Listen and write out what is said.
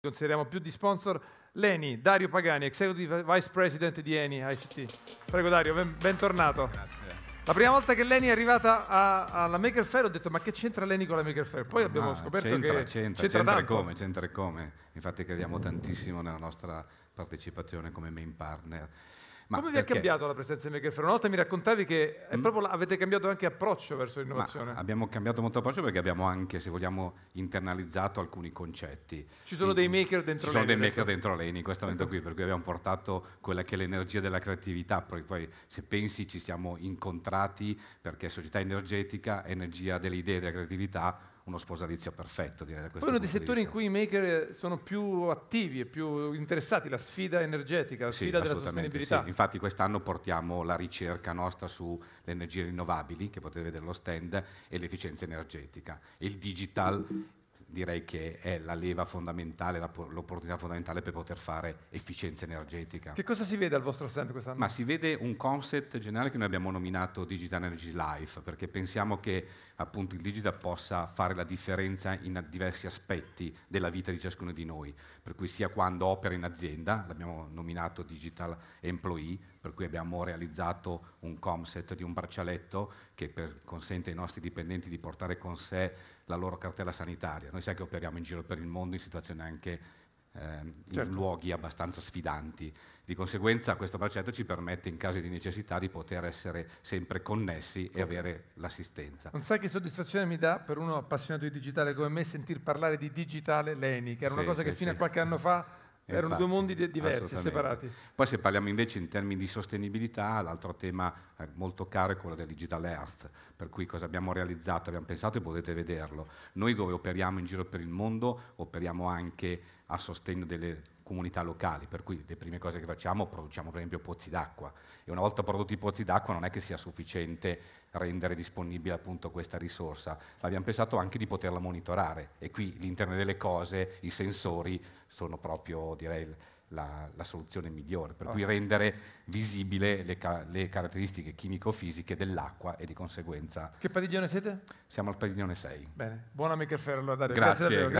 Consideriamo più di sponsor l'ENI, Dario Pagani, Executive Vice President di ENI ICT. Prego Dario, ben, bentornato. Grazie. La prima volta che l'ENI è arrivata a, alla Maker Fair ho detto ma che c'entra l'ENI con la Maker Fair? Poi abbiamo scoperto c'entra, che c'entra, c'entra, c'entra come, c'entra come. Infatti crediamo tantissimo nella nostra partecipazione come main partner. Ma Come vi è cambiato la presenza di Maker Faire? Una volta mi raccontavi che mm. la, avete cambiato anche approccio verso l'innovazione. Ma abbiamo cambiato molto approccio perché abbiamo anche, se vogliamo, internalizzato alcuni concetti. Ci sono in, dei maker dentro l'ENI. Ci sono dei maker dentro l'ENI in questo momento qui, per cui abbiamo portato quella che è l'energia della creatività, perché poi se pensi ci siamo incontrati perché società energetica, energia delle idee e della creatività, uno sposalizio perfetto. Direi, Poi uno dei settori in cui i maker sono più attivi e più interessati, la sfida energetica, la sfida della sostenibilità. Sì. Infatti quest'anno portiamo la ricerca nostra sulle energie rinnovabili, che potete vedere lo stand, e l'efficienza energetica, il digital direi che è la leva fondamentale, l'opportunità fondamentale per poter fare efficienza energetica. Che cosa si vede al vostro stand quest'anno? Ma si vede un concept generale che noi abbiamo nominato Digital Energy Life, perché pensiamo che appunto il digital possa fare la differenza in diversi aspetti della vita di ciascuno di noi, per cui sia quando opera in azienda, l'abbiamo nominato Digital Employee, per cui abbiamo realizzato un concept di un braccialetto che per, consente ai nostri dipendenti di portare con sé la loro cartella sanitaria noi sai che operiamo in giro per il mondo in situazioni anche ehm, in certo. luoghi abbastanza sfidanti. Di conseguenza questo braccetto ci permette in caso di necessità di poter essere sempre connessi e oh. avere l'assistenza. Non sai che soddisfazione mi dà per uno appassionato di digitale come me sentir parlare di digitale Leni, che era sì, una cosa sì, che fino a qualche anno fa erano due mondi diversi, separati. Poi se parliamo invece in termini di sostenibilità, l'altro tema eh, molto caro è quello del Digital Earth, per cui cosa abbiamo realizzato, abbiamo pensato e potete vederlo. Noi dove operiamo in giro per il mondo, operiamo anche a sostegno delle comunità locali, per cui le prime cose che facciamo produciamo per esempio pozzi d'acqua e una volta prodotti i pozzi d'acqua non è che sia sufficiente rendere disponibile appunto questa risorsa, ma abbiamo pensato anche di poterla monitorare e qui l'internet delle cose, i sensori sono proprio direi la, la soluzione migliore, per okay. cui ah. rendere visibile le, ca le caratteristiche chimico-fisiche dell'acqua e di conseguenza... Che padiglione siete? Siamo al padiglione 6. Bene, buona Maker Ferro, allora, grazie. grazie